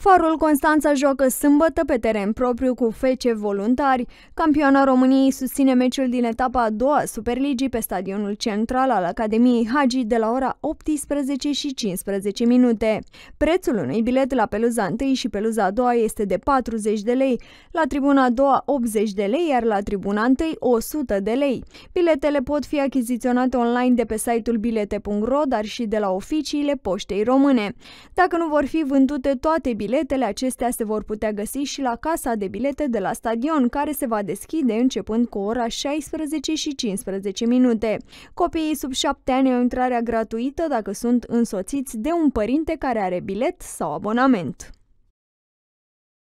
Farul Constanța joacă sâmbătă pe teren propriu cu fece voluntari. Campioana României susține meciul din etapa a doua Superligii pe stadionul central al Academiei Hagi de la ora 18 și 15 minute. Prețul unui bilet la peluza 1 și peluza a doua este de 40 de lei, la tribuna a doua 80 de lei, iar la tribuna 1 100 de lei. Biletele pot fi achiziționate online de pe site-ul bilete.ro, dar și de la oficiile poștei române. Dacă nu vor fi vândute toate biletele, Biletele acestea se vor putea găsi și la casa de bilete de la stadion, care se va deschide începând cu ora 16 și 15 minute. Copiii sub 7 ani au intrarea gratuită dacă sunt însoțiți de un părinte care are bilet sau abonament.